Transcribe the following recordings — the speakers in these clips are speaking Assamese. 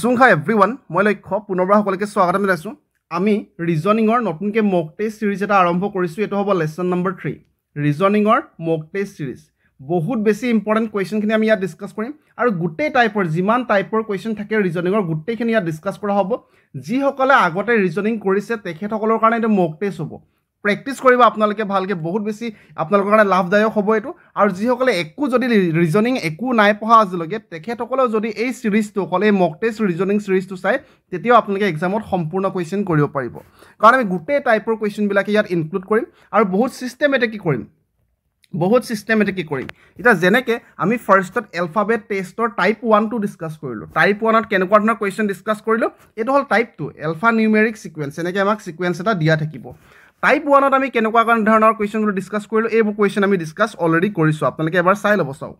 চুংখা এভৰি ওৱান মই লক্ষ্য পুনৰবাৰ সকলোকে স্বাগতম জনাইছোঁ আমি ৰিজনিঙৰ নতুনকৈ মক টেষ্ট ছিৰিজ এটা আৰম্ভ কৰিছোঁ এইটো হ'ব লেচন নম্বৰ থ্ৰী ৰিজনিঙৰ মক টেষ্ট ছিৰিজ বহুত বেছি ইম্পৰ্টেণ্ট কুৱেশ্যনখিনি আমি ইয়াত ডিছকাছ কৰিম আৰু গোটেই টাইপৰ যিমান টাইপৰ কুৱেশ্যন থাকে ৰিজনিঙৰ গোটেইখিনি ইয়াত ডিছকাছ কৰা হ'ব যিসকলে আগতে ৰিজনিং কৰিছে তেখেতসকলৰ কাৰণে এইটো মক টেষ্ট হ'ব প্ৰেক্টিচ কৰিব আপোনালোকে ভালকৈ বহুত বেছি আপোনালোকৰ কাৰণে লাভদায়ক হ'ব এইটো আৰু যিসকলে একো যদি ৰিজনিং একো নাই পঢ়া আজিলৈকে তেখেতসকলেও যদি এই ছিৰিজটো অকল এই মক টেষ্ট ৰিজনিং ছিৰিজটো চাই তেতিয়াও আপোনালোকে এক্সামত সম্পূৰ্ণ কুৱেশ্যন কৰিব পাৰিব কাৰণ আমি গোটেই টাইপৰ কুৱেশ্যনবিলাকে ইয়াত ইনক্লুড কৰিম আৰু বহুত ছিষ্টেমেটিকি কৰিম বহুত ছিষ্টেমেটিকি কৰিম এতিয়া যেনেকৈ আমি ফাৰ্ষ্টত এলফাবেট টেষ্টৰ টাইপ ওৱানটো ডিছকাছ কৰিলোঁ টাইপ ওৱানত কেনেকুৱা ধৰণৰ কুৱেশ্যন ডিছকাছ কৰিলোঁ এইটো হ'ল type two alphanumeric sequence এনেকৈ আমাক ছিকুৱেঞ্চ এটা দিয়া থাকিব টাইপ ওৱানত আমি কেনেকুৱা ধৰণৰ কুৱেশ্যনবোৰ ডিছকাছ কৰিলোঁ এইবোৰ কুৱেশ্যন আমি ডিছকাছ অলৰেডি কৰিছোঁ আপোনালোকে এবাৰ চাই ল'ব চাওক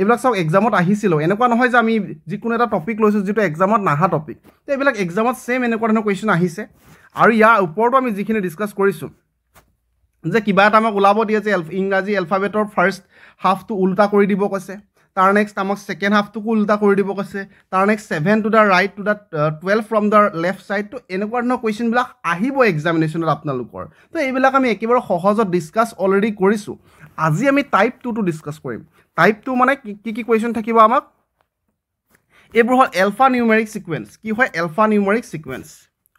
এইবিলাক চাওক এক্সামত আহিছিলোঁ এনেকুৱা নহয় যে আমি যিকোনো এটা টপিক লৈছোঁ যিটো এক্সামত নাহা টপিক তো এইবিলাক এক্সামত ছেম এনেকুৱা ধৰণৰ কুৱেশ্যন আহিছে আৰু ইয়াৰ ওপৰতো আমি যিখিনি ডিছকাছ কৰিছোঁ যে কিবা এটা আমাক ওলাব দিয়ে যে ইংৰাজী এলফাবেটৰ ফাৰ্ষ্ট হাফটো ওলোটা কৰি দিব কৈছে তাৰ নেক্সট আমাক ছেকেণ্ড হাফটোকো ওল্টা কৰি দিব কৈছে তাৰ next seven to the right to the twelve from the left side তো এনেকুৱা ধৰণৰ কুৱেশ্যনবিলাক আহিব এক্সামিনেশ্যনত আপোনালোকৰ তো এইবিলাক আমি একেবাৰে সহজত ডিছকাছ অলৰেডি কৰিছোঁ আজি আমি টাইপ টুটো ডিছকাছ কৰিম টাইপ টু মানে কি কি কুৱেশ্যন থাকিব আমাক এইবোৰ হ'ল এলফা নিউমেৰিক ছিকুৱেঞ্চ কি হয় এলফা নিউমেৰিক ছিকুৱেঞ্চ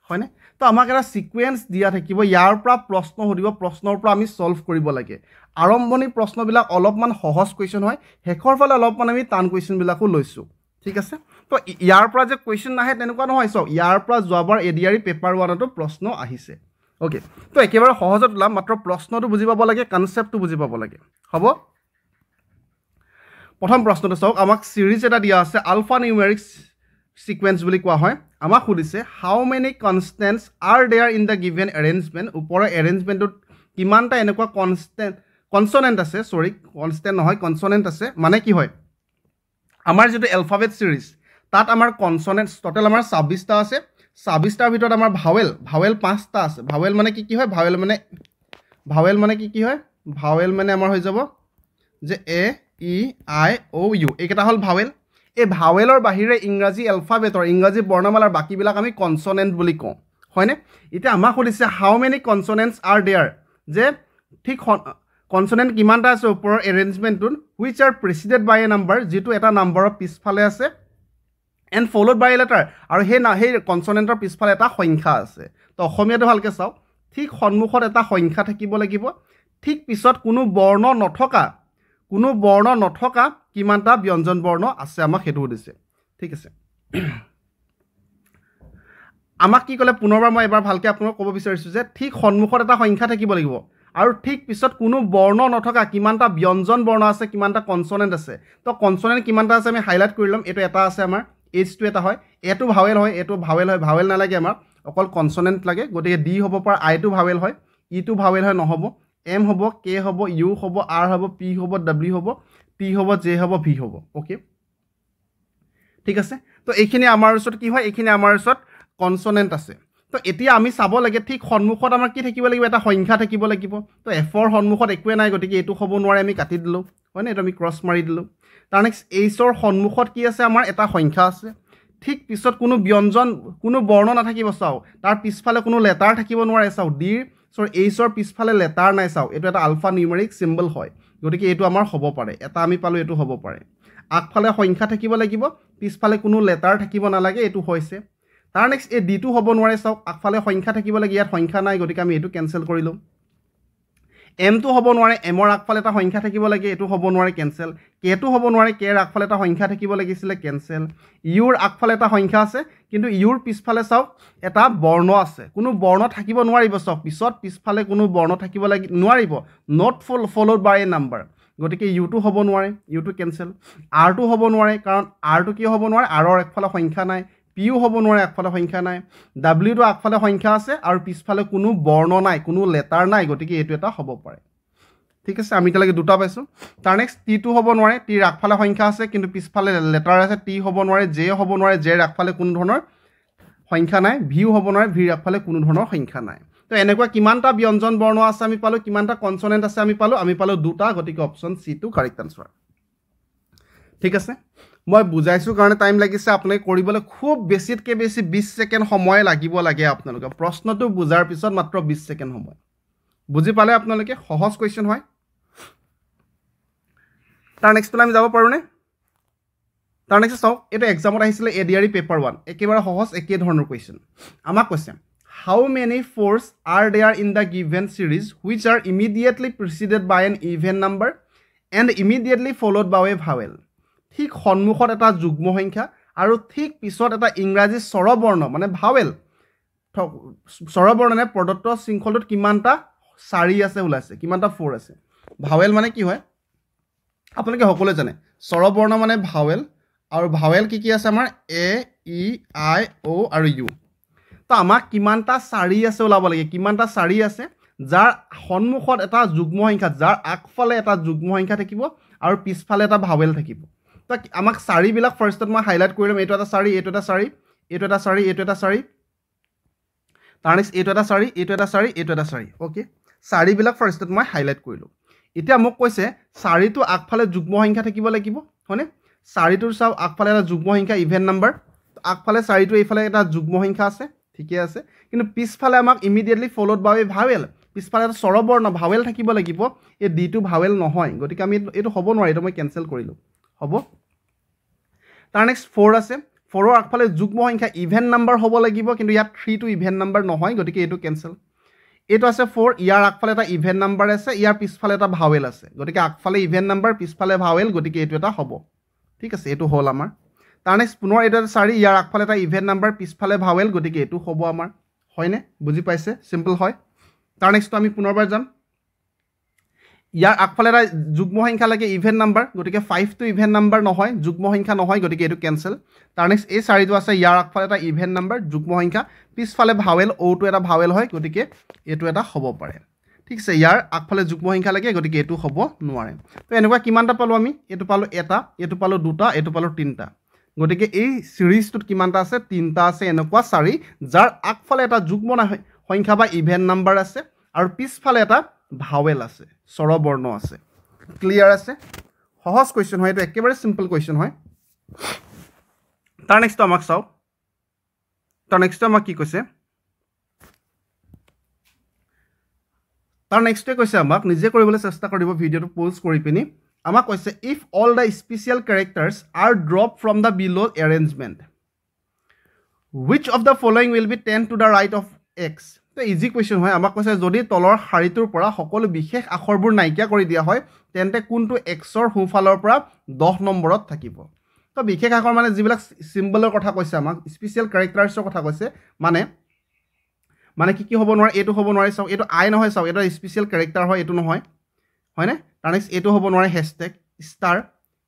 হয়নে তো আমাক এটা ছিকুৱেঞ্চ দিয়া থাকিব ইয়াৰ পৰা প্ৰশ্ন সুধিব প্ৰশ্নৰ পৰা আমি চল্ভ কৰিব লাগে আৰম্ভণি প্ৰশ্নবিলাক অলপমান সহজ কুৱেশ্যন হয় শেষৰ ফালে অলপমান আমি টান কুৱেশ্যনবিলাকো লৈছোঁ ঠিক আছে তো ইয়াৰ পৰা যে কুৱেশ্যন নাহে তেনেকুৱা নহয় চাওক ইয়াৰ পৰা যোৱাবাৰ এডিয়াৰী পেপাৰ ওৱানতো প্ৰশ্ন আহিছে অ'কে তো একেবাৰে সহজত ওলাম মাত্ৰ প্ৰশ্নটো বুজি পাব লাগে কনচেপ্টটো বুজি পাব লাগে হ'ব প্ৰথম প্ৰশ্নটো চাওক আমাক চিৰিজ এটা দিয়া আছে আলফা নিউমেৰিক ছিকুৱেঞ্চ বুলি কোৱা হয় আমাক সুধিছে how many consonants are there in the given arrangement ওপৰৰ এৰেঞ্জমেণ্টটোত কিমানটা এনেকুৱা কনষ্টেণ্ট কনচনেণ্ট আছে চৰি কনষ্টেণ্ট নহয় কনচনেণ্ট আছে মানে কি হয় আমাৰ যিটো এলফাবেট ছিৰিজ তাত আমাৰ কনচনেণ্ট টোটেল আমাৰ ছাব্বিছটা আছে ছাব্বিছটাৰ ভিতৰত আমাৰ ভাৱেল ভাৱেল পাঁচটা আছে ভাৱেল মানে কি কি হয় ভাৱেল মানে ভাৱেল মানে কি কি হয় ভাৱেল মানে আমাৰ হৈ যাব যে এ ই আই অ' ইউ এইকেইটা হ'ল ভাৱেল এই ভাৱেলৰ বাহিৰে ইংৰাজী এলফাবেটৰ ইংৰাজী বৰ্ণমালাৰ বাকীবিলাক আমি কনচনেণ্ট বুলি কওঁ হয়নে এতিয়া আমাক সুধিছে how many consonants are there যে ঠিক কনচনেণ্ট কিমানটা আছে ওপৰৰ এৰেঞ্জমেণ্টটোত which are preceded by a number যিটো এটা নাম্বাৰৰ পিছফালে আছে এণ্ড ফ'লড বাই এ লেটাৰ আৰু সেই সেই কনচনেণ্টৰ পিছফালে এটা সংখ্যা আছে তো অসমীয়াটো ভালকৈ চাওক ঠিক সন্মুখত এটা সংখ্যা থাকিব লাগিব ঠিক পিছত কোনো বৰ্ণ নথকা কোনো বৰ্ণ নথকা কিমানটা ব্যঞ্জন বৰ্ণ আছে আমাক সেইটো সুধিছে ঠিক আছে আমাক কি ক'লে পুনৰবাৰ মই এবাৰ ভালকৈ আপোনাক ক'ব বিচাৰিছোঁ যে ঠিক সন্মুখত এটা সংখ্যা থাকিব লাগিব আৰু ঠিক পিছত কোনো বৰ্ণ নথকা কিমানটা ব্যঞ্জন বৰ্ণ আছে কিমানটা কনচনেণ্ট আছে তো কনচনেণ্ট কিমানটা আছে আমি হাইলাইট কৰি ল'ম এইটো এটা আছে আমাৰ এইচটো এটা হয় এটো ভাৱেল হয় এইটো ভাৱেল হয় ভাৱেল নালাগে আমাৰ অকল কনচনেণ্ট লাগে গতিকে ডি হ'ব পৰা আইটো ভাৱেল হয় ইটো e ভাৱেল হয় নহ'ব এম হ'ব কে হ'ব ইউ হ'ব আৰ হ'ব পি হ'ব ডাব্লিউ হ'ব পি হ'ব জে হ'ব ভি হ'ব অ'কে ঠিক আছে তো এইখিনি আমাৰ ওচৰত কি হয় এইখিনি আমাৰ ওচৰত কনচনেণ্ট আছে তো এতিয়া আমি চাব লাগে ঠিক সন্মুখত আমাৰ কি থাকিব লাগিব এটা সংখ্যা থাকিব লাগিব তো এফৰ সন্মুখত একোৱে নাই গতিকে এইটো হ'ব নোৱাৰে আমি কাটি দিলোঁ হয়নে এইটো আমি ক্ৰছ মাৰি দিলোঁ তাৰ নেক্সট এইচৰ সন্মুখত কি আছে আমাৰ এটা সংখ্যা আছে ঠিক পিছত কোনো ব্যঞ্জন কোনো বৰ্ণ নাথাকিব চাওঁ তাৰ পিছফালে কোনো লেটাৰ থাকিব নোৱাৰে চাওঁ ডিৰ চ' এইচৰ পিছফালে লেটাৰ নাই চাওঁ এইটো এটা আলফা নিউমেৰিক চিম্বল হয় গতিকে এইটো আমাৰ হ'ব পাৰে এটা আমি পালোঁ এইটো হ'ব পাৰে আগফালে সংখ্যা থাকিব লাগিব পিছফালে কোনো লেটাৰ থাকিব নালাগে এইটো হৈছে তাৰ নেক্সট এই ডিটো হ'ব নোৱাৰে চাওক আগফালে সংখ্যা থাকিব লাগে ইয়াত সংখ্যা নাই গতিকে আমি এইটো কেঞ্চেল ল'ম এমটো হ'ব নোৱাৰে এমৰ আগফালে এটা সংখ্যা থাকিব লাগে এইটো হ'ব নোৱাৰে কেঞ্চেল কেটো হ'ব নোৱাৰে কেৰ আগফালে এটা সংখ্যা থাকিব লাগিছিলে কেঞ্চেল ইউৰ আগফালে এটা সংখ্যা আছে কিন্তু ইউৰ পিছফালে চাওক এটা বৰ্ণ আছে কোনো বৰ্ণ থাকিব নোৱাৰিব চাওক পিছত পিছফালে কোনো বৰ্ণ থাকিব লাগি নোৱাৰিব নট ফল ফলড বাই এ নাম্বাৰ গতিকে ইউটো হ'ব নোৱাৰে ইউটো কেঞ্চেল আৰটো হ'ব নোৱাৰে কাৰণ আৰটো কিয় হ'ব নোৱাৰে আৰৰ একফালে সংখ্যা নাই পিও হ'ব নোৱাৰে আগফালে সংখ্যা নাই ডাব্লিউটো আগফালে সংখ্যা আছে আৰু পিছফালে কোনো বৰ্ণ নাই কোনো লেটাৰ নাই গতিকে এইটো এটা হ'ব পাৰে ঠিক আছে আমি এতিয়ালৈকে দুটা পাইছোঁ তাৰ নেক্সট টিটো হ'ব নোৱাৰে টিৰ আগফালে সংখ্যা আছে কিন্তু পিছফালে লেটাৰ আছে টি হ'ব নোৱাৰে জে হ'ব নোৱাৰে জে আগফালে কোনো ধৰণৰ সংখ্যা নাই ভিও হ'ব নোৱাৰে ভি ৰাগফালে কোনো ধৰণৰ সংখ্যা নাই তো এনেকুৱা কিমানটা ব্যঞ্জন বৰ্ণ আছে আমি পালোঁ কিমানটা কনচনেণ্ট আছে আমি পালোঁ আমি পালোঁ দুটা গতিকে অপশ্যন চিটো কাৰেক্ট আনচাৰ ঠিক আছে মই বুজাইছোঁ কাৰণে টাইম লাগিছে আপোনালোকে কৰিবলৈ খুব বেছিতকৈ বেছি বিছ ছেকেণ্ড সময় লাগিব লাগে আপোনালোকে প্ৰশ্নটো বুজাৰ পিছত মাত্ৰ বিছ ছেকেণ্ড সময় বুজি পালে আপোনালোকে সহজ কুৱেশ্যন হয় তাৰ নেক্সটলৈ আমি যাব পাৰোঁনে তাৰ নেক্সট চাওক এইটো এক্সামত আহিছিলে A D R E paper one একেবাৰে সহজ একে ধৰণৰ কুৱেশ্যন আমাক কৈছে how many fours are there in the given series which are immediately preceded by an even number and immediately followed by a vowel ঠিক সন্মুখত এটা যুগ্ম সংখ্যা আৰু ঠিক পিছত এটা ইংৰাজী স্বৰবৰ্ণ মানে ভাৱেল স্বৰবৰ্ণনে প্ৰদত্ত শৃংখলটোত কিমানটা চাৰি আছে ওলাইছে কিমানটা ফ'ৰ আছে ভাৱেল মানে কি হয় আপোনালোকে সকলোৱে জানে স্বৰবৰ্ণ মানে ভাৱেল আৰু ভাৱেল কি কি আছে আমাৰ এ ই আই অ' আৰু ইউ তো আমাক কিমানটা চাৰি আছে ওলাব লাগে কিমানটা চাৰি আছে যাৰ সন্মুখত এটা যুগ্ম সংখ্যা যাৰ আগফালে এটা যুগ্ম সংখ্যা থাকিব আৰু পিছফালে এটা ভাৱেল থাকিব তাক আমাক চাৰিবিলাক ফাৰ্ষ্টত মই হাইলাইট কৰি ল'ম এইটো এটা চাৰি এইটো এটা চাৰি এইটো এটা চাৰি এইটো এটা চাৰি তাৰ নেক্সট এইটো এটা চাৰি এইটো এটা চাৰি এইটো এটা চাৰি অ'কে চাৰিবিলাক ফাৰ্ষ্টত মই হাইলাইট কৰিলোঁ এতিয়া মোক কৈছে চাৰিটো আগফালে যুগ্ম সংখ্যা থাকিব লাগিব হয়নে চাৰিটোৰ চাওক আগফালে এটা যুগ্ম সংখ্যা ইভেণ্ট নাম্বাৰ আগফালে চাৰিটো এইফালে এটা যুগ্ম সংখ্যা আছে ঠিকেই আছে কিন্তু পিছফালে আমাক ইমিডিয়েটলি ফলত বা এই ভাৱেল পিছফালে এটা চৰবৰ্ণ ভাৱেল থাকিব লাগিব এই ডিটো ভাৱেল নহয় গতিকে আমি এইটো হ'ব নোৱাৰি এইটো মই কেনচেল কৰিলোঁ হ'ব তাৰ নেক্সট ফ'ৰ আছে ফ'ৰৰ আগফালে যুগ্ম সংখ্যা ইভেন নাম্বাৰ হ'ব লাগিব কিন্তু ইয়াত থ্ৰীটো ইভেন নাম্বাৰ নহয় গতিকে এইটো কেঞ্চেল এইটো আছে ফ'ৰ ইয়াৰ আগফালে এটা ইভেন নাম্বাৰ আছে ইয়াৰ পিছফালে এটা ভাৱেল আছে গতিকে আগফালে ইভেন নাম্বাৰ পিছফালে ভাৱেল গতিকে এইটো এটা হ'ব ঠিক আছে এইটো হ'ল আমাৰ তাৰ নেক্সট পুনৰ এইটো এটা চাৰি ইয়াৰ আগফালে এটা ইভেন নাম্বাৰ পিছফালে ভাৱেল গতিকে এইটো হ'ব আমাৰ হয়নে বুজি পাইছে চিম্পল হয় তাৰ নেক্সটটো আমি পুনৰবাৰ যাম ইয়াৰ আগফালে এটা যুগ্ম সংখ্যা লাগে ইভেন নাম্বাৰ গতিকে ফাইভটো ইভেন নাম্বাৰ নহয় যুগ্ম সংখ্যা নহয় গতিকে এইটো কেনচেল তাৰ নেক্সট এই চাৰিটো আছে ইয়াৰ আগফালে এটা ইভেন নাম্বাৰ যুগ্ম সংখ্যা পিছফালে ভাৱেল অ'টো এটা ভাৱেল হয় গতিকে এইটো এটা হ'ব পাৰে ঠিক আছে ইয়াৰ আগফালে যুগ্ম সংখ্যা লাগে গতিকে এইটো হ'ব নোৱাৰে তো এনেকুৱা কিমানটা পালোঁ আমি এইটো পালোঁ এটা এইটো পালোঁ দুটা এইটো পালোঁ তিনিটা গতিকে এই চিৰিজটোত কিমানটা আছে তিনিটা আছে এনেকুৱা চাৰি যাৰ আগফালে এটা যুগ্ম সংখ্যা বা ইভেন নাম্বাৰ আছে আৰু পিছফালে এটা ভাৱেল আছে স্বৰবৰ্ণ আছে ক্লিয়াৰ আছে সহজ কুৱেশ্যন হয় এইটো একেবাৰে চিম্পল কুৱেশ্যন হয় তাৰ নেক্সটটো আমাক চাওক তাৰ নেক্সটটো আমাক কি কৈছে তাৰ নেক্সটোৱে কৈছে আমাক নিজে কৰিবলৈ চেষ্টা কৰিব ভিডিঅ'টো প'জ কৰি পিনি আমাক কৈছে if all the special characters are drop from the below' arrangement which of the following will be ten to the right of X easy question হয় আমাক কৈছে যদি তলৰ শাৰীটোৰ পৰা সকলো বিশেষ আখৰবোৰ নাইকিয়া কৰি দিয়া হয় তেন্তে কোনটো এক্সৰ সোঁফালৰ পৰা দহ নম্বৰত থাকিব তো বিশেষ আখৰ মানে যিবিলাক চিম্বলৰ কথা কৈছে আমাক স্পেচিয়েল কেৰেক্টাৰছৰ কথা কৈছে মানে মানে কি কি হ'ব নোৱাৰে এইটো হ'ব নোৱাৰে চাওক এইটো আই নহয় চাওক এটা স্পেচিয়েল কেৰেক্টাৰ হয় এইটো নহয় হয়নে তাৰ নেক্সট এইটো হ'ব নোৱাৰে হেচটেগ ষ্টাৰ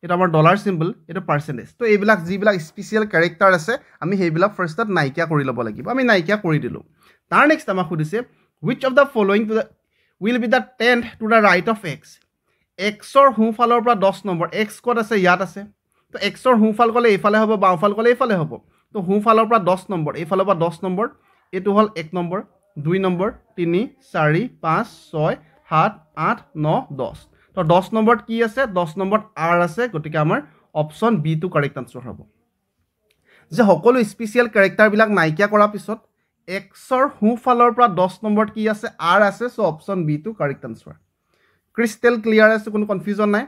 এইটো আমাৰ ডলাৰ চিম্বল এইটো পাৰ্চেণ্টেজ তো এইবিলাক যিবিলাক স্পেচিয়েল কেৰেক্টাৰ আছে আমি সেইবিলাক ফাৰ্ষ্টত নাইকিয়া কৰি ল'ব লাগিব আমি নাইকিয়া কৰি দিলোঁ তাৰ নেক্সট আমাক সুধিছে which of the following to the will be the tenth to the right of X এক্সৰ সোঁফালৰ পৰা দহ নম্বৰ এক্স ক'ত আছে ইয়াত আছে তো এক্সৰ সোঁফাল ক'লে এইফালে হ'ব বাওঁফাল ক'লে এইফালে হ'ব তো সোঁফালৰ পৰা দহ নম্বৰ এইফালৰ পৰা দহ নম্বৰ এইটো হ'ল এক নম্বৰ দুই নম্বৰ তিনি চাৰি পাঁচ ছয় সাত আঠ ন দহ তো দহ নম্বৰত কি আছে দহ নম্বৰত আৰ আছে গতিকে আমাৰ অপশ্যন বিটো কাৰেক্ট আনচাৰ হ'ব যে সকলো স্পেচিয়েল কেৰেক্টাৰবিলাক নাইকিয়া কৰাৰ পিছত এক্সৰ সোঁফালৰ পৰা দহ নম্বৰত কি আছে আৰ আছে চ' অপশ্যন বি টু কাৰেক্ট আনচাৰ ক্ৰিষ্টেল ক্লিয়াৰ আছে কোনো কনফিউজন নাই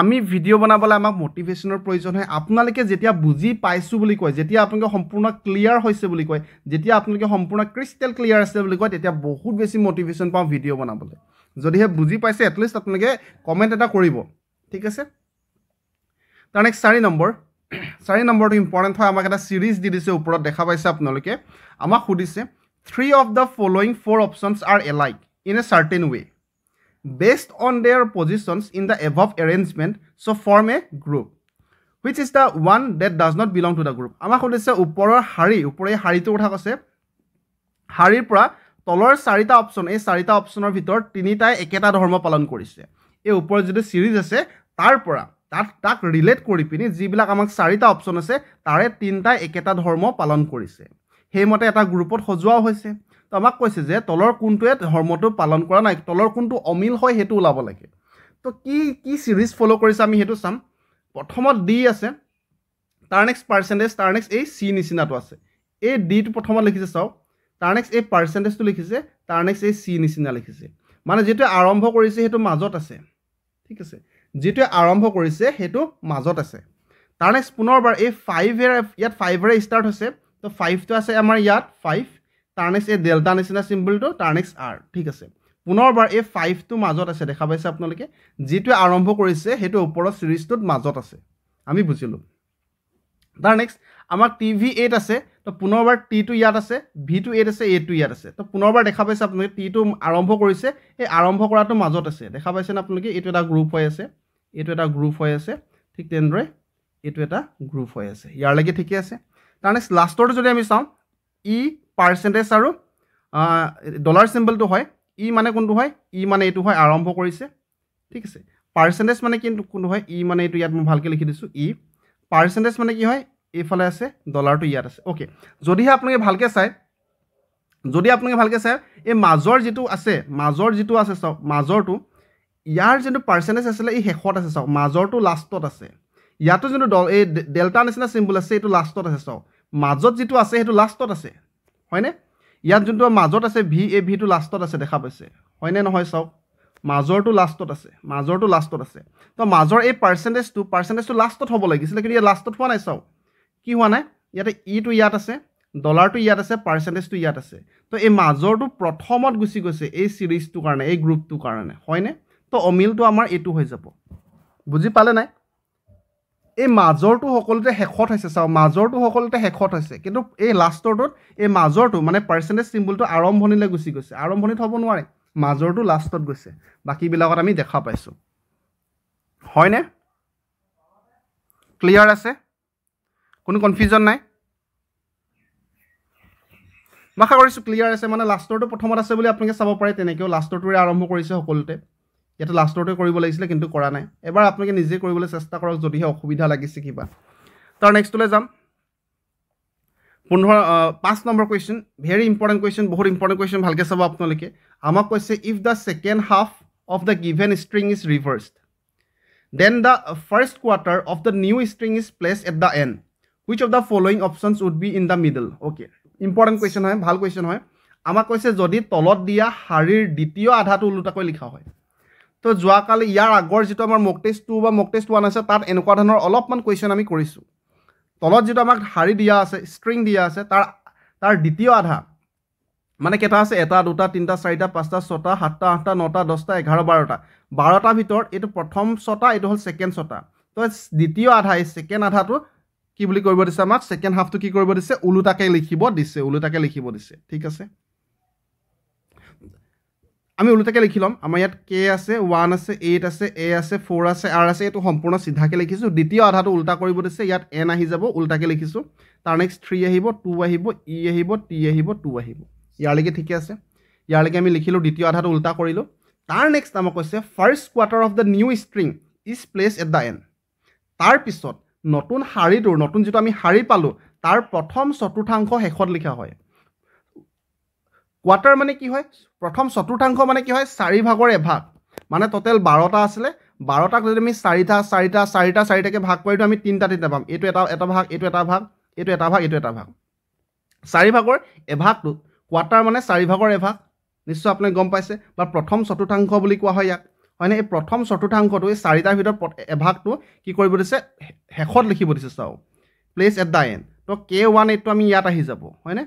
আমি ভিডিঅ' বনাবলৈ আমাক মটিভেশ্যনৰ প্ৰয়োজন হয় আপোনালোকে যেতিয়া বুজি পাইছোঁ বুলি কয় যেতিয়া আপোনালোকে সম্পূৰ্ণ ক্লিয়াৰ হৈছে বুলি কয় যেতিয়া আপোনালোকে সম্পূৰ্ণ ক্ৰিষ্টেল ক্লিয়াৰ আছে বুলি কয় তেতিয়া বহুত বেছি মটিভেশ্যন পাওঁ ভিডিঅ' বনাবলৈ যদিহে বুজি পাইছে এটলিষ্ট আপোনালোকে কমেণ্ট এটা কৰিব ঠিক আছে তাৰ নেক্সট চাৰি নম্বৰ চাৰি নম্বৰটো ইম্পৰ্টেণ্ট হয় আমাক এটা চিৰিজ দি দিছে ওপৰত দেখা পাইছে আপোনালোকে আমাক সুধিছে three of the following four options are alike in a certain way based on their positions in the above arrangement so' form a group which is the one that does not belong to the group আমাক সুধিছে ওপৰৰ শাৰী ওপৰৰ এই শাৰীটোৰ কথা কৈছে শাৰীৰ পৰা তলৰ চাৰিটা অপশ্যন এই চাৰিটা অপশ্যনৰ ভিতৰত তিনিটাই একেটা ধৰ্ম পালন কৰিছে এই ওপৰত যিটো চিৰিজ আছে তাৰ পৰা তাত তাক ৰিলেট কৰি পিনি যিবিলাক আমাক চাৰিটা অপশ্যন আছে তাৰে তিনিটাই একেটা ধৰ্ম পালন কৰিছে সেইমতে এটা গ্ৰুপত সজোৱাও হৈছে তো আমাক কৈছে যে তলৰ কোনটোৱে ধৰ্মটো পালন কৰা নাই তলৰ কোনটো অমিল হয় সেইটো ওলাব লাগে তো কি কি চিৰিজ ফ'ল' কৰিছে আমি সেইটো চাম প্ৰথমত ডি আছে তাৰ নেক্সট পাৰ্চেণ্টেজ তাৰ নেক্সট এই চি নিচিনাটো আছে এই ডিটো প্ৰথমত লিখিছে চাওক তাৰ নেক্সট এই পাৰ্চেণ্টেজটো লিখিছে তাৰ নেক্সট এই চি নিচিনা লিখিছে মানে যিটোৱে আৰম্ভ কৰিছে সেইটো মাজত আছে ঠিক আছে যিটোৱে আৰম্ভ কৰিছে সেইটো মাজত আছে তাৰ নেক্সট পুনৰবাৰ এই ফাইভেৰে ইয়াত ফাইভেৰে ষ্টাৰ্ট হৈছে তো ফাইভটো আছে আমাৰ ইয়াত ফাইভ তাৰ নেক্সট এই ডেল্টা নিচিনা চিম্বলটো তাৰ নেক্সট আৰ ঠিক আছে পুনৰবাৰ এই ফাইভটো মাজত আছে দেখা পাইছে আপোনালোকে যিটোৱে আৰম্ভ কৰিছে সেইটো ওপৰত ছিৰিজটোত মাজত আছে আমি বুজিলোঁ তাৰ নেক্সট আমাৰ টি ভি এইট আছে তো পুনৰবাৰ টিটো ইয়াত আছে ভিটো এইট আছে এইটো ইয়াত আছে তো পুনৰবাৰ দেখা পাইছে আপোনালোকে টিটো আৰম্ভ কৰিছে সেই আৰম্ভ কৰাটো মাজত আছে দেখা পাইছেনে আপোনালোকে এইটো এটা গ্ৰুপ হৈ আছে এইটো এটা গ্ৰুপ হৈ আছে ঠিক তেনেদৰে এইটো এটা গ্ৰুপ হৈ আছে ইয়াৰলৈকে ঠিকে আছে তাৰ নেক্সট লাষ্টৰটো যদি আমি চাওঁ ই e পাৰ্চেণ্টেজ আৰু ডলাৰ চিম্বলটো হয় ই e মানে কোনটো হয় ই e মানে এইটো হয় আৰম্ভ কৰিছে ঠিক আছে পাৰ্চেণ্টেজ মানে কিন্তু কোনটো হয় ই মানে এইটো ইয়াত মই ভালকৈ লিখি দিছোঁ ই পাৰ্চেণ্টেজ মানে কি হয় এইফালে আছে ডলাৰটো ইয়াত আছে অ'কে যদিহে আপোনালোকে ভালকৈ চায় যদি আপোনালোকে ভালকৈ চায় এই মাজৰ যিটো আছে মাজৰ যিটো আছে চাওক মাজৰটো ইয়াৰ যোনটো পাৰ্চেণ্টেজ আছিলে ই শেষত আছে চাওক মাজৰটো লাষ্টত আছে ইয়াতো যোনটো ডল এই ডেল্টা নিচিনা চিম্বল আছে এইটো লাষ্টত আছে চাওক মাজত যিটো আছে সেইটো লাষ্টত আছে হয়নে ইয়াত যোনটো মাজত আছে ভি এ ভিটো লাষ্টত আছে দেখা পাইছে হয়নে নহয় চাওক মাজৰটো লাষ্টত আছে মাজৰটো লাষ্টত আছে তো মাজৰ এই পাৰ্চেণ্টেজটো পাৰ্চেণ্টেজটো লাষ্টত হ'ব লাগিছিলে কিন্তু ইয়াত লাষ্টত হোৱা নাই চাওক কি হোৱা নাই ইয়াতে ইটো e ইয়াত আছে ডলাৰটো ইয়াত আছে পাৰ্চেণ্টেজটো ইয়াত আছে তো এই মাজৰটো প্ৰথমত গুচি গৈছে এই চিৰিজটোৰ কাৰণে এই গ্ৰুপটোৰ কাৰণে হয়নে তো অমিলটো আমাৰ এইটো হৈ যাব বুজি পালে নাই এই মাজৰটো সকলোতে শেষত হৈছে চাওক মাজৰটো সকলোতে শেষত হৈছে কিন্তু এই লাষ্টৰটোত এই মাজৰটো মানে পাৰ্চেণ্টেজ চিম্বলটো আৰম্ভণিলৈ গুচি গৈছে আৰম্ভণিত হ'ব নোৱাৰে মাজৰটো লাষ্টত গৈছে বাকীবিলাকত আমি দেখা পাইছোঁ হয়নে ক্লিয়াৰ আছে কোনো কনফিউজন নাই মই আশা কৰিছোঁ ক্লিয়াৰ আছে মানে লাষ্টৰটো প্ৰথমত আছে বুলি আপোনালোকে চাব পাৰে তেনেকৈও লাষ্টৰটোৰে আৰম্ভ কৰিছে সকলোতে ইয়াতে লাষ্টতে কৰিব লাগিছিলে কিন্তু কৰা নাই এবাৰ আপোনালোকে নিজে কৰিবলৈ চেষ্টা কৰক যদিহে অসুবিধা লাগিছে কিবা তাৰ নেক্সটলৈ যাম পোন্ধৰ পাঁচ নম্বৰ কুৱেশ্যন ভেৰি ইম্পৰ্টেণ্ট কুৱেশ্যন বহুত ইম্পৰ্টেণ্ট কুৱেশ্যন ভালকৈ চাব আপোনালোকে আমাক কৈছে if the second half of the given string is reversed then the first quarter of the new string is placed at the end which of the following options would be in the middle okay important question হয় ভাল কুৱেশ্যন হয় আমাক কৈছে যদি তলত দিয়া শাৰীৰ দ্বিতীয় আধাটো ওলোটাকৈ লিখা হয় তো যোৱাকালি ইয়াৰ আগৰ যিটো আমাৰ মক টেষ্ট টু বা মক টেষ্ট ওৱান আছে তাত এনেকুৱা ধৰণৰ অলপমান কুৱেশ্যন আমি কৰিছোঁ তলত যিটো আমাক শাৰী দিয়া আছে ষ্ট্ৰিং দিয়া আছে তাৰ তাৰ দ্বিতীয় আধা মানে কেইটা আছে এটা দুটা তিনিটা চাৰিটা পাঁচটা ছটা সাতটা আঠটা নটা দহটা এঘাৰ বাৰটা বাৰটা ভিতৰত এইটো প্ৰথম ছটা এইটো হ'ল ছেকেণ্ড ছটা তো দ্বিতীয় আধা এই ছেকেণ্ড আধাটো কি বুলি কৰিব দিছে আমাক ছেকেণ্ড হাফটো কি কৰিব দিছে ওলোটাকে লিখিব দিছে ওলোটাকে লিখিব দিছে ঠিক আছে আমি ওলোটাকৈ লিখি ল'ম আমাৰ ইয়াত কে আছে ওৱান আছে এইট আছে এ আছে ফ'ৰ আছে আৰ আছে এইটো সম্পূৰ্ণ চিধাকৈ লিখিছোঁ দ্বিতীয় আধাটো ওলোটা কৰিব দিছে ইয়াত এন আহি যাব ওলোটাকৈ লিখিছোঁ তাৰ নেক্সট থ্ৰী আহিব টু আহিব ই e আহিব টি আহিব টু আহিব ইয়াৰলৈকে ঠিকে আছে ইয়াৰলৈকে আমি লিখিলোঁ দ্বিতীয় আধাটো ওলোটা কৰিলোঁ তাৰ নেক্সট আমাক কৈছে first quarter of the new string is placed at the end তাৰপিছত নতুন শাৰীটোৰ নতুন যিটো আমি শাৰী পালোঁ তাৰ প্ৰথম চতুৰ্থাংশ শেষত লিখা হয় কোৱাৰ্টাৰ মানে কি হয় প্ৰথম চতুৰ্থাংশ মানে কি হয় চাৰি ভাগৰ এভাগ মানে ট'টেল বাৰটা আছিলে বাৰটাক যদি আমি চাৰিটা চাৰিটা চাৰিটা চাৰিটাকৈ ভাগ কৰি দিওঁ আমি তিনিটা তিনিটা পাম এইটো এটা এটা ভাগ এইটো এটা ভাগ এইটো এটা ভাগ এইটো এটা ভাগ চাৰি ভাগৰ এভাগটো কোৱাৰ্টাৰ মানে চাৰি ভাগৰ এভাগ নিশ্চয় আপোনালোকে গম পাইছে বা প্ৰথম চতুৰ্থাংশ বুলি কোৱা হয় ইয়াক হয়নে এই প্ৰথম চতুৰ্থাংশটো এই চাৰিটাৰ ভিতৰত এভাগটো কি কৰিব দিছে শেষত লিখিব দিছে চাওক প্লেচ এট দ্য এণ্ড তো কে ওৱান এইটটো আমি ইয়াত আহি যাব হয়নে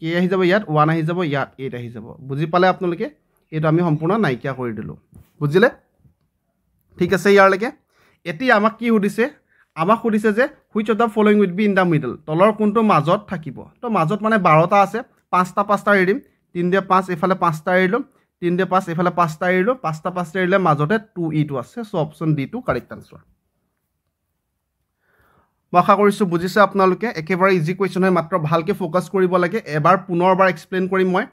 কে আহি যাব ইয়াত ওৱান আহি যাব ইয়াত এইট আহি যাব বুজি পালে আপোনালোকে এইটো আমি সম্পূৰ্ণ নাইকিয়া কৰি দিলোঁ বুজিলে ঠিক আছে ইয়াৰলৈকে এতিয়া আমাক কি সুধিছে আমাক সুধিছে যে which of the following would be in the middle তলৰ কোনটো মাজত থাকিব তো মাজত মানে বাৰটা আছে পাঁচটা পাঁচটা এৰি দিম তিনিদে পাঁচ এইফালে পাঁচটা এৰি এৰিলোঁ তিনিদে পাঁচ এইফালে পাঁচটা এৰিলোঁ পাঁচটা পাঁচটা এৰিলে মাজতে টু ইটো আছে চ' অপশ্যন ডি টু কাৰেক্ট আনচাৰ মই আশা কৰিছোঁ বুজিছে আপোনালোকে একেবাৰে ইজি কুৱেশ্যন হয় মাত্ৰ ভালকৈ ফ'কাছ কৰিব লাগে এবাৰ পুনৰবাৰ এক্সপ্লেইন কৰিম মই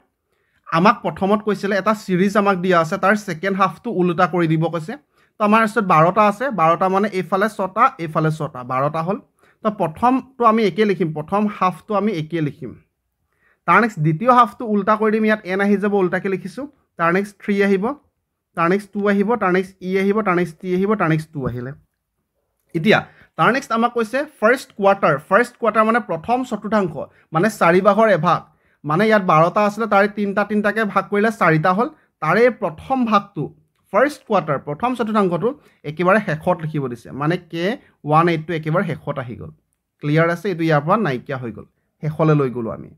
আমাক প্ৰথমত কৈছিলে এটা চিৰিজ আমাক দিয়া আছে তাৰ ছেকেণ্ড হাফটো ওলোটা কৰি দিব কৈছে তো আমাৰ ওচৰত বাৰটা আছে বাৰটা মানে এইফালে ছটা এইফালে ছটা বাৰটা হ'ল তো প্ৰথমটো আমি একেই লিখিম প্ৰথম হাফটো আমি একেই লিখিম তাৰ নেক্সট দ্বিতীয় হাফটো ওল্টা কৰি দিম ইয়াত এন আহি যাব ওল্টাকৈ লিখিছোঁ তাৰ নেক্সট থ্ৰী আহিব তাৰ নেক্সট টু আহিব তাৰ নেক্সট ই e আহিব তাৰ নেক্সট টি আহিব তাৰ নেক্সট টু আহিলে এতিয়া তাৰ নেক্সট আমাক কৈছে ফাৰ্ষ্ট কোৱাৰ্টাৰ ফাৰ্ষ্ট কোৱাৰ্টাৰ মানে প্ৰথম চতুৰ্থাংশ মানে চাৰিভাগৰ এভাগ মানে ইয়াত বাৰটা আছিলে তাৰে তিনিটা তিনিটাকৈ ভাগ কৰিলে চাৰিটা হ'ল তাৰে প্ৰথম ভাগটো ফাৰ্ষ্ট কোৱাৰ্টাৰ প্ৰথম চতুৰ্থাংশটো একেবাৰে শেষত লিখিব দিছে মানে কে ওৱান এইটটো একেবাৰে শেষত আহি গ'ল ক্লিয়াৰ আছে এইটো ইয়াৰ পৰা নাইকিয়া হৈ গ'ল শেষলৈ লৈ গ'লোঁ আমি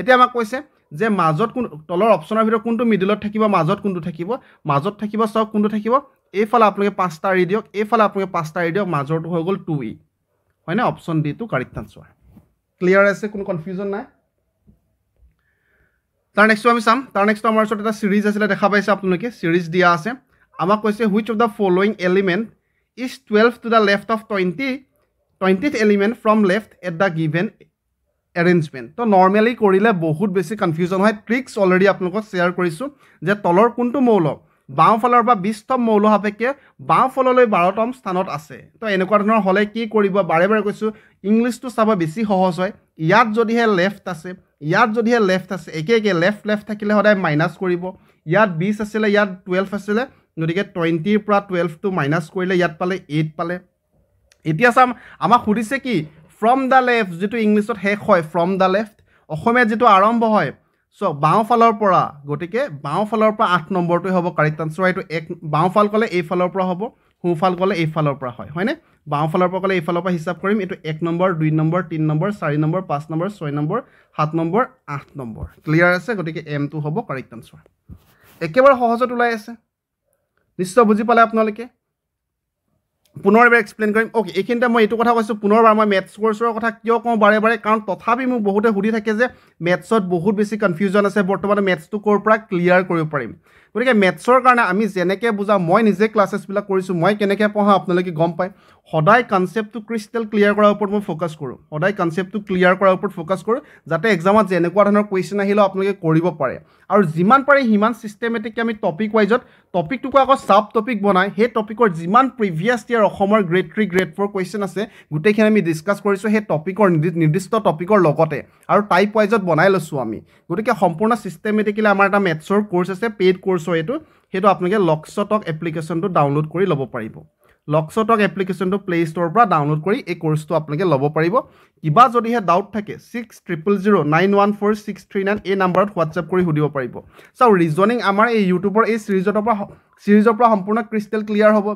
এতিয়া আমাক কৈছে যে মাজত কোন তলৰ অপশ্যনৰ ভিতৰত কোনটো মিডিলত থাকিব মাজত কোনটো থাকিব মাজত থাকিব চাওক কোনটো থাকিব এইফালে আপোনালোকে পাঁচটা এৰি দিয়ক এইফালে আপোনালোকে পাঁচটা এৰি দিয়ক মাজৰটো হৈ গ'ল টু ই হয়নে অপশ্যন ডি টু কাৰেক্ট আনচাৰ ক্লিয়াৰ আছে কোনো কনফিউজন নাই তাৰ নেক্সটটো আমি চাম তাৰ নেক্সটো আমাৰ ওচৰত এটা চিৰিজ আছিলে দেখা পাইছে আপোনালোকে চিৰিজ দিয়া আছে আমাক কৈছে which of the following element is twelve to the left of twenty twentieth element from left at the given arrangement তো নৰ্মেলি কৰিলে বহুত বেছি কনফিউজন হয় ট্ৰিক্স অলৰেডি আপোনালোকক শ্বেয়াৰ কৰিছোঁ যে তলৰ কোনটো মৌলক বাওঁফালৰ পৰা বিছতম মৌল সাপেক্ষে বাওঁফাললৈ বাৰতম স্থানত আছে তো এনেকুৱা ধৰণৰ হ'লে কি কৰিব বাৰে বাৰে কৈছোঁ ইংলিছটো চাব বেছি সহজ হয় ইয়াত যদিহে লেফ্ট আছে ইয়াত যদিহে লেফ্ট আছে একে একে লেফ্ট লেফ্ট থাকিলে সদায় মাইনাছ কৰিব ইয়াত বিছ আছিলে ইয়াত টুৱেল্ভ আছিলে গতিকে টুৱেণ্টিৰ পৰা টুৱেল্ভটো মাইনাছ কৰিলে ইয়াত পালে এইট পালে এতিয়া চাম আমাক সুধিছে কি ফ্ৰম দ্য লেফ্ট যিটো ইংলিছত শেষ হয় ফ্ৰম দ্য লেফ্ট অসমীয়াত যিটো আৰম্ভ হয় চ' বাওঁফালৰ পৰা গতিকে বাওঁফালৰ পৰা আঠ নম্বৰটোৱে হ'ব কাৰেক্ট আনচাৰ এইটো এক বাওঁফাল ক'লে এইফালৰ পৰা হ'ব সোঁফাল ক'লে এইফালৰ পৰা হয় হয়নে বাওঁফালৰ পৰা ক'লে এইফালৰ পৰা হিচাপ কৰিম এইটো এক নম্বৰ দুই নম্বৰ তিনি নম্বৰ চাৰি নম্বৰ পাঁচ নম্বৰ ছয় নম্বৰ সাত নম্বৰ আঠ নম্বৰ ক্লিয়াৰ আছে গতিকে এমটো হ'ব কাৰেক্ট আনচাৰ একেবাৰে সহজত ওলাই আছে নিশ্চয় বুজি পালে আপোনালোকে পুনৰ এবাৰ এক্সপ্লেইন কৰিম অ'কে এইখিনিতে মই এইটো কথা কৈছোঁ পুনৰবাৰ মই মেথছ ক'ৰ্চৰ কথা কিয় কওঁ বাৰে বাৰে কাৰণ তথাপি মোক বহুতে সুধি থাকে যে মেথছত বহুত বেছি কনফিউজন আছে বৰ্তমান মেথছটো ক'ৰ পৰা ক্লিয়াৰ কৰিব পাৰিম গতিকে মেথছৰ কাৰণে আমি যেনেকৈ বুজাওঁ মই নিজে ক্লাছেছবিলাক কৰিছোঁ মই কেনেকৈ পঢ়াওঁ আপোনালোকে গম পায় সদায় কনচেপ্টটো ক্ৰিষ্টেল ক্লিয়াৰ কৰাৰ ওপৰত মই ফ'কাছ কৰোঁ সদায় কনচেপ্টটো ক্লিয়াৰ কৰাৰ ওপৰত ফ'কাছ কৰোঁ যাতে এক্সামত যেনেকুৱা ধৰণৰ কুৱেশ্যন আহিলেও আপোনালোকে কৰিব পাৰে আৰু যিমান পাৰে সিমান ছিষ্টেমেটিকে আমি টপিক ৱাইজত টপিকটোকো আকৌ চাব টপিক বনাই সেই টপিকৰ যিমান প্ৰিভিয়াছ ইয়াৰ অসমৰ grade three grade four question আছে গোটেইখিনি আমি ডিছকাছ কৰিছোঁ সেই টপিকৰ নিৰ্দিষ্ট টপিকৰ লগতে আৰু টাইপ ৱাইজত বনাই লৈছোঁ আমি গতিকে সম্পূৰ্ণ ছিষ্টেমেটিকেলি আমাৰ এটা মেথছৰ কৰ্চ আছে পেইড কৰ্চ কৰ্চৰ এইটো সেইটো আপোনালোকে লক্সটক এপ্লিকেশ্যনটো ডাউনলোড কৰি ল'ব পাৰিব লক্সটক এপ্লিকেশ্যনটো প্লে ষ্ট'ৰৰ পৰা ডাউনলোড কৰি এই কৰ্চটো আপোনালোকে ল'ব পাৰিব কিবা যদিহে ডাউট থাকে six triple zero' nine one four six three nine এই নাম্বাৰত হোৱাটছএপ কৰি সুধিব পাৰিব চাওক ৰিজনিং আমাৰ এই ইউটিউবৰ এই চিৰিজৰ পৰা চিৰিজৰ পৰা সম্পূৰ্ণ ক্ৰিষ্টেল ক্লিয়াৰ হ'ব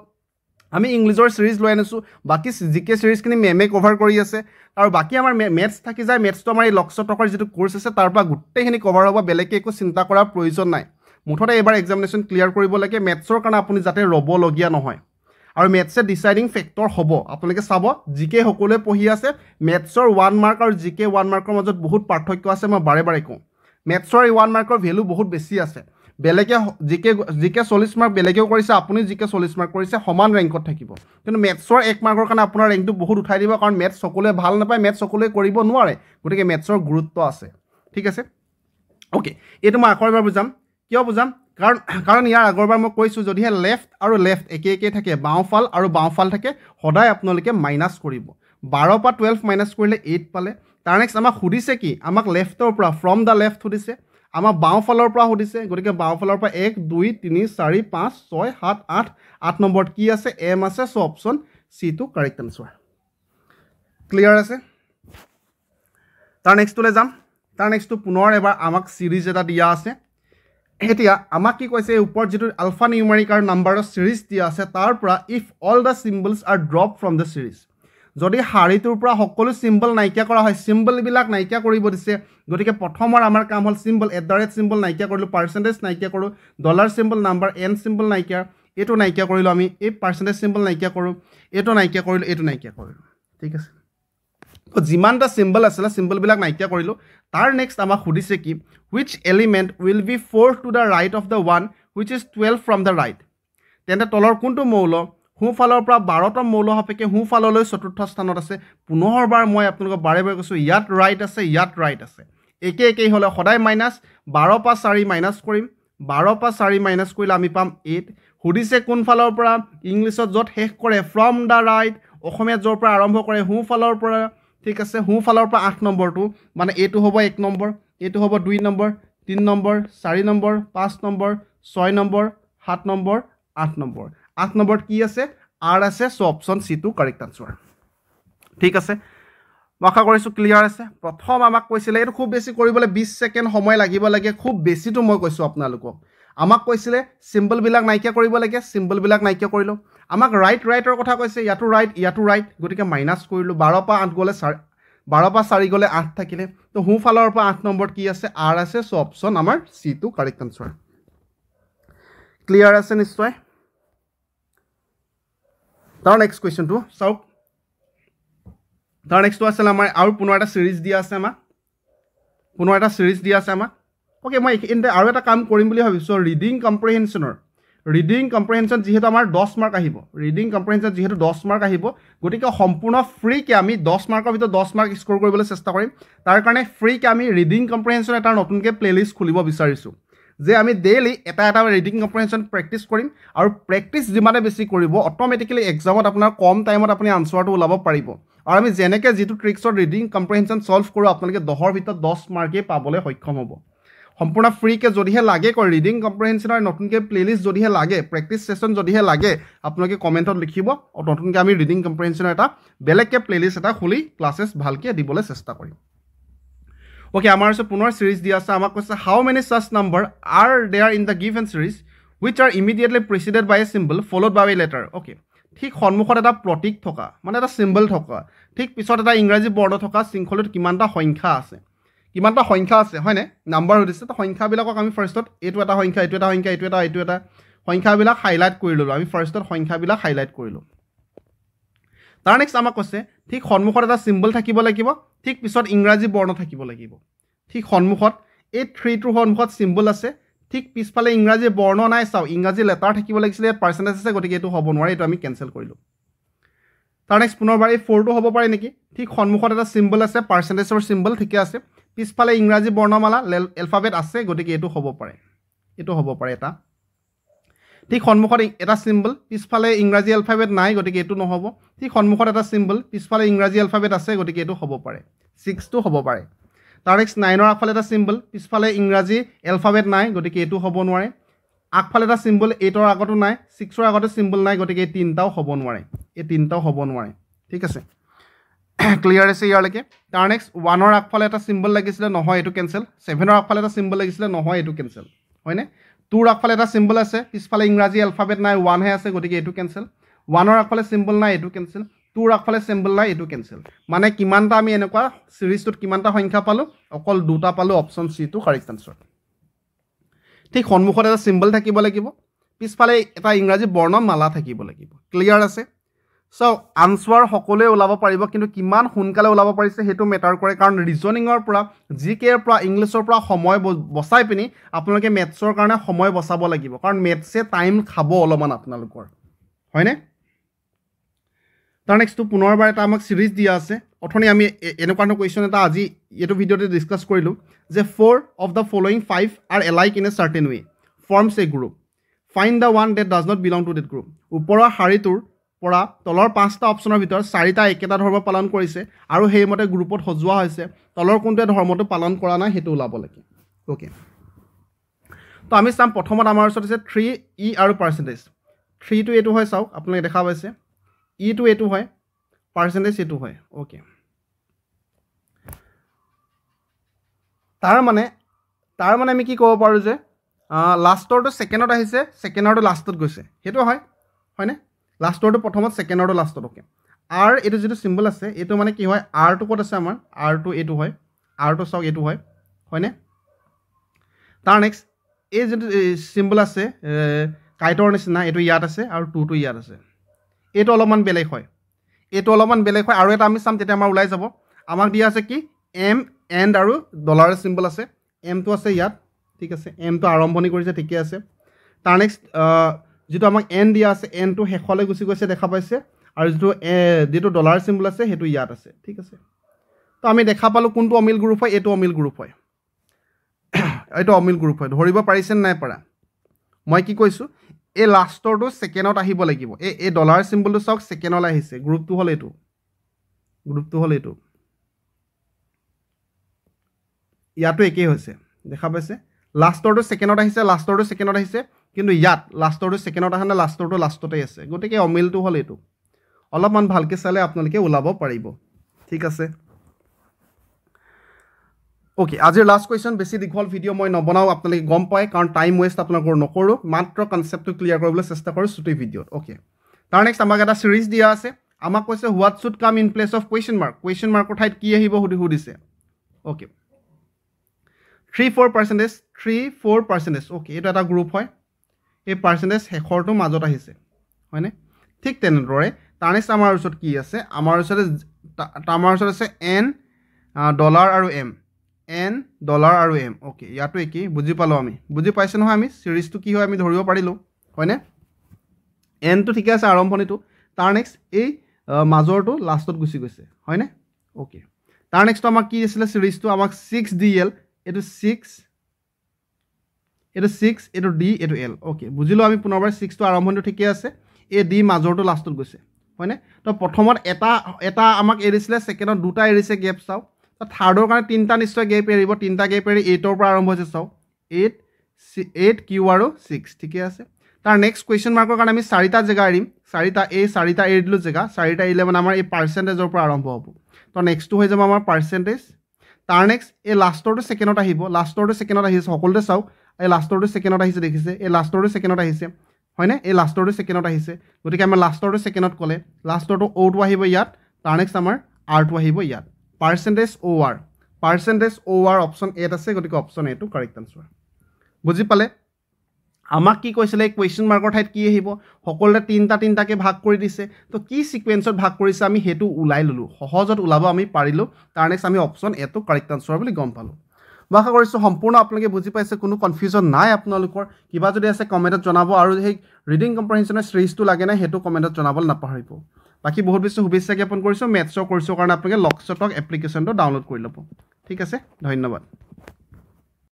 আমি ইংলিছৰ ছিৰিজ লৈ আনিছোঁ বাকী জি কে চিৰিজখিনি মেমে কভাৰ কৰি আছে আৰু বাকী আমাৰ মেথছ থাকি যায় মেথছটো আমাৰ এই লক্স টকাৰ যিটো কোৰ্চ আছে তাৰপৰা গোটেইখিনি কভাৰ হ'ব বেলেগকৈ একো চিন্তা কৰাৰ প্ৰয়োজন নাই মুঠতে এইবাৰ এক্সামিনেশ্যন ক্লিয়াৰ কৰিব লাগে মেথছৰ কাৰণে আপুনি যাতে ৰ'বলগীয়া নহয় আৰু মেথছে ডিচাইডিং ফেক্টৰ হ'ব আপোনালোকে চাব জি কে সকলোৱে পঢ়ি আছে মেথছৰ ওৱান মাৰ্ক আৰু জি কে ওৱান মাৰ্কৰ মাজত বহুত পাৰ্থক্য আছে মই বাৰে বাৰে কওঁ মেথছৰ এই ওৱান মাৰ্কৰ ভেলু বহুত বেছি আছে বেলেগে জি কে জি কে চল্লিছ মাৰ্ক বেলেগেও কৰিছে আপুনি জি কে চল্লিছ মাৰ্ক কৰিছে সমান ৰেংকত থাকিব কিন্তু মেথছৰ এক মাৰ্কৰ কাৰণে আপোনাৰ ৰেংকটো বহুত উঠাই দিব কাৰণ মেথছ সকলোৱে ভাল নাপায় মেথছ সকলোৱে কৰিব নোৱাৰে গতিকে মেথছৰ গুৰুত্ব আছে ঠিক আছে অ'কে এইটো মই আকৌ এবাৰ বুজাম কিয় বুজাম কাৰণ কাৰণ ইয়াৰ আগৰবাৰ মই কৈছোঁ যদিহে লেফ্ট আৰু লেফ্ট একে একে থাকে বাওঁফাল আৰু বাওঁফাল থাকে সদায় আপোনালোকে মাইনাছ কৰিব বাৰৰ পৰা টুৱেলভ মাইনাছ কৰিলে এইট পালে তাৰ নেক্সট আমাক সুধিছে কি আমাক লেফ্টৰ পৰা ফ্ৰম দ্য লেফ্ট সুধিছে আমাৰ বাওঁফালৰ পৰা সুধিছে গতিকে বাওঁফালৰ পৰা এক দুই তিনি চাৰি পাঁচ ছয় সাত আঠ আঠ নম্বৰত কি আছে এম আছে চ' অপশ্যন চি চিটো কাৰেক্ট এনচাৰ ক্লিয়াৰ আছে তাৰ নেক্সটটোলৈ যাম তাৰ নেক্সটটো পুনৰ এবাৰ আমাক চিৰিজ এটা দিয়া আছে এতিয়া আমাক কি কৈছে ওপৰত যিটো আলফা নিউমাৰিক নাম্বাৰৰ ছিৰিজ দিয়া আছে তাৰ পৰা if all the symbols are drop from the series যদি শাৰীটোৰ পৰা সকলো চিম্বল নাইকিয়া কৰা হয় চিম্বলবিলাক নাইকিয়া কৰিব দিছে গতিকে প্ৰথমৰ আমাৰ কাম হ'ল symbol at the rate symbol নাইকিয়া কৰিলোঁ পাৰ্চেণ্টেজ নাইকিয়া কৰোঁ dollar symbol number N symbol নাইকিয়া এইটো নাইকিয়া কৰিলোঁ আমি এই পাৰ্চেণ্টেজ চিম্বল নাইকিয়া কৰোঁ এইটো নাইকিয়া কৰিলোঁ এইটো নাইকিয়া কৰিলোঁ ঠিক আছে যিমানটা চিম্বল আছিলে চিম্বলবিলাক নাইকিয়া কৰিলোঁ তাৰ নেক্সট আমাক সুধিছে কি which element will be fourth to the right of the one which is twelve from the right তেন্তে তলৰ কোনটো মৌল সোঁফালৰ পৰা বাৰতম মৌল সাপেক্ষে সোঁফাললৈ চতুৰ্থ স্থানত আছে পুনৰবাৰ মই আপোনালোকক বাৰে বাৰে কৈছোঁ ইয়াত ৰাইট আছে ইয়াত ৰাইট আছে একে একেই হ'লে সদায় মাইনাছ বাৰৰ পৰা চাৰি মাইনাছ কৰিম বাৰৰ পৰা চাৰি মাইনাছ কৰিলে আমি পাম এইট সুধিছে কোনফালৰ পৰা ইংলিছত য'ত শেষ কৰে ফ্ৰম দ্য ৰাইট অসমীয়াত য'ৰ পৰা আৰম্ভ কৰে সোঁফালৰ পৰা ঠিক আছে সোঁফালৰ পৰা আঠ নম্বৰটো মানে এইটো হ'ব এক নম্বৰ এইটো হ'ব দুই নম্বৰ তিনি নম্বৰ চাৰি নম্বৰ পাঁচ নম্বৰ ছয় নম্বৰ সাত নম্বৰ আঠ নম্বৰ আঠ নম্বৰত কি আছে আৰ আছে চ' অপশ্যন চি চিটো কাৰেক্ট আনচাৰ ঠিক আছে মই আশা কৰিছোঁ ক্লিয়াৰ আছে প্ৰথম আমাক কৈছিলে এইটো খুব বেছি কৰিবলৈ বিছ ছেকেণ্ড সময় লাগিব লাগে খুব বেছিটো মই কৈছোঁ আপোনালোকক আমাক কৈছিলে চিম্বলবিলাক নাইকিয়া কৰিব লাগে চিম্বলবিলাক নাইকিয়া কৰি লওঁ আমাক ৰাইট ৰাইটৰ কথা কৈছে ইয়াতো ৰাইট ইয়াতো ৰাইট গতিকে মাইনাছ কৰিলোঁ বাৰৰ পৰা আঠ গ'লে চাৰি বাৰৰ পৰা চাৰি গ'লে আঠ থাকিলে তো সোঁফালৰ পৰা আঠ নম্বৰত কি আছে আৰ আছে চ' অপশ্যন আমাৰ চি চিটো কাৰেক্ট আনচাৰ ক্লিয়াৰ আছে নিশ্চয় তাৰ নেক্সট কুৱেশ্যনটো চাওক তাৰ নেক্সটটো আছিলে আমাৰ আৰু পুনৰ এটা ছিৰিজ দিয়া আছে আমাক পুনৰ এটা ছিৰিজ দিয়া আছে আমাক অ'কে মই আৰু এটা কাম কৰিম বুলি ভাবিছোঁ ৰিডিং কম্প্ৰিহেনশ্যনৰ ৰিডিং কম্প্ৰেহেনশ্যন যিহেতু আমাৰ দহ মাৰ্ক আহিব ৰিডিং কম্প্ৰেহেনশ্যন যিহেতু দহ মাৰ্ক আহিব গতিকে সম্পূৰ্ণ ফ্ৰীকৈ আমি দহ মাৰ্কৰ ভিতৰত দহ মাৰ্ক স্ক'ৰ কৰিবলৈ চেষ্টা কৰিম তাৰ কাৰণে ফ্ৰীকৈ আমি ৰিডিং কম্প্ৰেহেনশ্যন এটা নতুনকৈ প্লে'লিষ্ট খুলিব বিচাৰিছোঁ যে আমি ডেইলি এটা এটা ৰিডিং কম্প্ৰেহেনশ্যন প্ৰেক্টিচ কৰিম আৰু প্ৰেক্টিচ যিমানে বেছি কৰিব অট'মেটিকেলি এক্সামত আপোনাৰ কম টাইমত আপুনি আনচাৰটো ওলাব পাৰিব আৰু আমি যেনেকৈ যিটো ট্ৰিক্সত ৰিডিং কম্প্ৰেহেনশ্যন ছল্ভ কৰোঁ আপোনালোকে দহৰ ভিতৰত দহ মাৰ্কেই পাবলৈ সক্ষম হ'ব সম্পূৰ্ণ ফ্ৰীকৈ যদিহে লাগে কয় ৰিডিং কম্প্ৰেহেনশ্যনৰ নতুনকৈ প্লে'লিষ্ট যদিহে লাগে প্ৰেক্টিছ ছেশ্যন যদিহে লাগে আপোনালোকে কমেণ্টত লিখিব নতুনকৈ আমি ৰিডিং কম্প্ৰেহেনশ্যনৰ এটা বেলেগকৈ প্লে'লিষ্ট এটা খুলি ক্লাছেছ ভালকৈ দিবলৈ চেষ্টা কৰিম অ'কে আমাৰ আছে পুনৰ ছিৰিজ দিয়া আছে আমাক কৈছে how many such number are there in the given series which are immediately preceded by a symbol followed by a letter okay ঠিক সন্মুখত এটা প্ৰতীক থকা মানে এটা চিম্বল থকা ঠিক পিছত এটা ইংৰাজী বৰ্ণ থকা শৃংখলিত কিমানটা সংখ্যা আছে কিমান কিমানটা সংখ্যা আছে হয়নে নাম্বাৰ সুধিছে তো সংখ্যাবিলাকক আমি ফাৰ্ষ্টত এইটো এটা সংখ্যা এইটো এটা সংখ্যা এইটো এটা এইটো এটা সংখ্যাবিলাক হাইলাইট কৰি ল'লোঁ আমি ফাৰ্ষ্টত সংখ্যাবিলাক হাইলাইট কৰিলোঁ তাৰ নেক্সট আমাক কৈছে ঠিক সন্মুখত এটা চিম্বল থাকিব লাগিব ঠিক পিছত ইংৰাজী বৰ্ণ থাকিব লাগিব ঠিক সন্মুখত এই থ্ৰীটোৰ সন্মুখত চিম্বল আছে ঠিক পিছফালে ইংৰাজী বৰ্ণ নাই চাওঁ ইংৰাজী লেটাৰ থাকিব লাগিছিলে ইয়াত পাৰ্চেণ্টেজ আছে গতিকে এইটো হ'ব নোৱাৰে এইটো আমি কেঞ্চেল কৰিলোঁ তাৰ নেক্সট পুনৰবাৰ এই ফ'ৰটো হ'ব পাৰে নেকি ঠিক সন্মুখত এটা চিম্বল আছে পাৰ্চেণ্টেজৰ চিম্বল ঠিকে আছে পিছফালে ইংৰাজী বৰ্ণমালা এলফাবেট আছে গতিকে এইটো হ'ব পাৰে এইটো হ'ব পাৰে এটা ঠিক সন্মুখত এটা চিম্বল পিছফালে ইংৰাজী এলফাবেট নাই গতিকে এইটো নহ'ব ঠিক সন্মুখত এটা চিম্বল পিছফালে ইংৰাজী এলফাবেট আছে গতিকে এইটো হ'ব পাৰে ছিক্সটো হ'ব পাৰে তাৰ নেক্সট নাইনৰ আগফালে এটা চিম্বল পিছফালে ইংৰাজী এলফাবেট নাই গতিকে এইটো হ'ব নোৱাৰে আগফালে এটা চিম্বল এইটৰ আগতো নাই ছিক্সৰ আগতে চিম্বল নাই গতিকে এই তিনিটাও হ'ব নোৱাৰে এই তিনিটাও হ'ব নোৱাৰে ঠিক আছে ক্লিয়াৰ আছে ইয়াৰলৈকে তাৰ নেক্সট ওৱানৰ আগফালে এটা চিম্বল লাগিছিলে নহয় এইটো কেঞ্চেল ছেভেনৰ আগফালে এটা চিম্বল লাগিছিলে নহয় এইটো কেঞ্চেল হয়নে টুৰ আগফালে এটা চিম্বল আছে পিছফালে ইংৰাজী এলফাবেট নাই ওৱানহে আছে গতিকে এইটো কেঞ্চেল ওৱানৰ আগফালে চিম্বল নাই এইটো কেঞ্চেল টুৰ আগফালে চিম্বল নাই এইটো কেঞ্চেল মানে কিমানটা আমি এনেকুৱা চিৰিজটোত কিমানটা সংখ্যা পালোঁ অকল দুটা পালোঁ অপশ্যন চিটো কাৰেক্ট এঞ্চাৰ ঠিক সন্মুখত এটা চিম্বল থাকিব লাগিব পিছফালে এটা ইংৰাজী বৰ্ণমালা থাকিব লাগিব ক্লিয়াৰ আছে চাওক আনচোৱাৰ সকলোৱে ওলাব পাৰিব কিন্তু কিমান সোনকালে ওলাব পাৰিছে সেইটো মেটাৰ কৰে কাৰণ ৰিজনিঙৰ পৰা জি কেৰ পৰা ইংলিছৰ পৰা সময় বচাই পিনি আপোনালোকে মেথছৰ কাৰণে সময় বচাব লাগিব কাৰণ মেথছে টাইম খাব অলপমান আপোনালোকৰ হয়নে তাৰ নেক্সটটো পুনৰবাৰ এটা আমাক ছিৰিজ দিয়া আছে অথনি আমি এনেকুৱা ধৰণৰ কুৱেশ্যন এটা আজি এইটো ভিডিঅ'তে ডিছকাছ কৰিলোঁ যে four of the following five are alike in a certain way forms a group find the one that does not belong to that group ওপৰৰ শাৰীটোৰ পৰা তলৰ পাঁচটা অপশ্যনৰ ভিতৰত চাৰিটা একেটা ধৰ্ম পালন কৰিছে আৰু সেইমতে গ্ৰুপত সজোৱা হৈছে তলৰ কোনটোৱে ধৰ্মটো পালন কৰা নাই সেইটো ওলাব লাগে অ'কে তো আমি চাম প্ৰথমত আমাৰ ওচৰত আছে থ্ৰী ই e আৰু পাৰ্চেণ্টেজ থ্ৰীটো এইটো হয় চাওক আপোনালোকে দেখা পাইছে ইটো e এইটো হয় পাৰ্চেণ্টেজ এইটো হয় অ'কে তাৰমানে তাৰমানে আমি কি ক'ব পাৰোঁ যে লাষ্টৰটো ছেকেণ্ডত আহিছে ছেকেণ্ডৰটো লাষ্টত গৈছে সেইটো হয় হয়নে লাষ্টৰটো প্ৰথমত ছেকেণ্ডৰটো লাষ্টত অ'কে আৰ এইটো যিটো চিম্বল আছে এইটো মানে কি হয় আৰটো ক'ত আছে আমাৰ আৰটো এইটো হয় আৰটো চাওক এইটো হয় হয়নে তাৰ নেক্সট এই যিটো চিম্বল আছে কাইটৰ নিচিনা এইটো ইয়াত আছে আৰু টুটো ইয়াত আছে এইটো অলপমান বেলেগ হয় এইটো অলপমান বেলেগ হয় আৰু এটা আমি চাম তেতিয়া আমাৰ ওলাই যাব আমাক দিয়া আছে কি এম এণ্ড আৰু ডলাৰৰ চিম্বল আছে এমটো আছে ইয়াত ঠিক আছে এমটো আৰম্ভণি কৰিছে ঠিকে আছে তাৰ নেক্সট যিটো আমাক এন দিয়া আছে এনটো শেষলৈ গুচি গৈছে দেখা পাইছে আৰু যিটো এ যিটো ডলাৰ চিম্বল আছে সেইটো ইয়াত আছে ঠিক আছে তো আমি দেখা পালোঁ কোনটো অমিল গ্ৰুপ হয় এইটো অমিল গ্ৰুপ হয় এইটো অমিল গ্ৰুপ হয় ধৰিব পাৰিছেনে নাই পাৰা মই কি কৈছোঁ এই লাষ্টৰটো ছেকেণ্ডত আহিব লাগিব এই এই ডলাৰ চিম্বলটো চাওক ছেকেণ্ডলৈ আহিছে গ্ৰুপটো হ'ল এইটো গ্ৰুপটো হ'ল এইটো ইয়াতো একেই হৈছে দেখা পাইছে লাষ্টৰটো ছেকেণ্ডত আহিছে লাষ্টৰটো ছেকেণ্ডত আহিছে কিন্তু ইয়াত লাষ্টৰটো ছেকেণ্ডত আহে নে লাষ্টৰটো লাষ্টতে আছে গতিকে অমিলটো হ'ল এইটো অলপমান ভালকৈ চালে আপোনালোকে ওলাব পাৰিব ঠিক আছে অ'কে আজিৰ লাষ্ট কুৱেশ্যন বেছি দীঘল ভিডিঅ' মই নবনাওঁ আপোনালোকে গম পায় কাৰণ টাইম ৱেষ্ট আপোনালোকৰ নকৰোঁ মাত্ৰ কনচেপ্টটো ক্লিয়াৰ কৰিবলৈ চেষ্টা কৰোঁ ছুটি ভিডিঅ'ত অ'কে তাৰ নেক্সট আমাক এটা ছিৰিজ দিয়া আছে আমাক কৈছে what should come in place of question mark question মাৰ্কৰ ঠাইত কি আহিব সুধি সুধিছে okay three four percentage three four percentage okay এইটো এটা গ্ৰুপ হয় এই পাৰ্চেণ্টেজ শেষৰটো মাজত আহিছে হয়নে ঠিক তেনেদৰে তাৰ নেক্সট আমাৰ ওচৰত কি আছে আমাৰ ওচৰতে আমাৰ ওচৰত আছে এন ডলাৰ আৰু এম এন ডলাৰ আৰু এম অ'কে ইয়াতো একেই বুজি পালোঁ আমি বুজি পাইছোঁ নহয় আমি চিৰিজটো কি হয় আমি ধৰিব পাৰিলোঁ হয়নে এনটো ঠিকে আছে আৰম্ভণিটো তাৰ নেক্সট এই মাজৰটো লাষ্টত গুচি গৈছে হয়নে অ'কে তাৰ নেক্সটটো আমাক কি আছিলে চিৰিজটো আমাক ছিক্স ডি এল এইটো ছিক্স এইটো ছিক্স এইটো ডি এইটো এল অ'কে বুজিলোঁ আমি পুনৰবাৰ ছিক্সটো আৰম্ভণিটো ঠিকেই আছে এ ডি মাজৰটো লাষ্টত গৈছে হয়নে তো প্ৰথমত এটা এটা আমাক এৰিছিলে ছেকেণ্ডত দুটা এৰিছে গেপ চাওঁ তো থাৰ্ডৰ কাৰণে তিনিটা নিশ্চয় গেপ এৰিব তিনিটা গেপ এৰি এইটৰ পৰা আৰম্ভ হৈছে চাওক এইট এইট কিউ আৰু ছিক্স ঠিকে আছে তাৰ নেক্সট কুৱেশ্যন মাৰ্কৰ কাৰণে আমি চাৰিটা জেগা এৰিম চাৰিটা এই চাৰিটা এৰি দিলোঁ জেগা চাৰিটা এৰিলে মানে আমাৰ এই পাৰ্চেণ্টেজৰ পৰা আৰম্ভ হ'ব তো নেক্সটটো হৈ যাব আমাৰ পাৰ্চেণ্টেজ তাৰ নেক্সট এই লাষ্টৰটো ছেকেণ্ডত আহিব লাষ্টৰটো ছেকেণ্ডত আহিছে সকলোতে চাওক এই লাষ্টৰটো ছেকেণ্ডত আহিছে দেখিছে এই লাষ্টৰটো ছেকেণ্ডত আহিছে হয়নে এই লাষ্টৰটো ছেকেণ্ডত আহিছে গতিকে আমাৰ লাষ্টৰটো ছেকেণ্ডত ক'লে লাষ্টৰটো অ'টো আহিব ইয়াত তাৰ নেক্সট আমাৰ আৰটো আহিব ইয়াত percentage O' R percentage O' R option এট আছে গতিকে অপশ্যন এটো কাৰেক্ট আনচাৰ বুজি পালে আমাক কি কৈছিলে এই কুৱেশ্যন মাৰ্কৰ ঠাইত কি আহিব সকলোতে তিনিটা তিনিটাকৈ ভাগ কৰি দিছে তো কি ছিকুৱেঞ্চত ভাগ কৰিছে আমি সেইটো ওলাই ল'লোঁ সহজত ওলাব আমি পাৰিলোঁ তাৰ নেক্সট আমি অপশ্যন এটো কাৰেক্ট আনচাৰ বুলি গম পালোঁ মই আশা কৰিছোঁ সম্পূৰ্ণ আপোনালোকে বুজি পাইছে কোনো কনফিউজন নাই আপোনালোকৰ কিবা যদি আছে কমেণ্টত জনাব আৰু সেই ৰিডিং কম্প্ৰহেনশ্যনৰ চিৰিজটো লাগে নাই সেইটো কমেণ্টত জনাবলৈ নাপাহৰিব বাকী বহুত বেছি শুভেচ্ছা জ্ঞাপন কৰিছোঁ মেথছৰ কৰ্চৰ কাৰণে আপোনালোকে লকচটক এপ্লিকেশ্যনটো ডাউনলোড কৰি ল'ব ঠিক আছে ধন্যবাদ